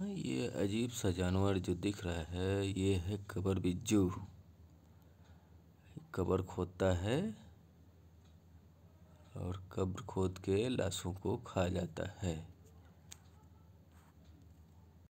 हाँ, ये अजीब सा जानवर जो दिख रहा है ये है कबर बिज्जू कबर खोदता है और कब्र खोद के लाशों को खा जाता है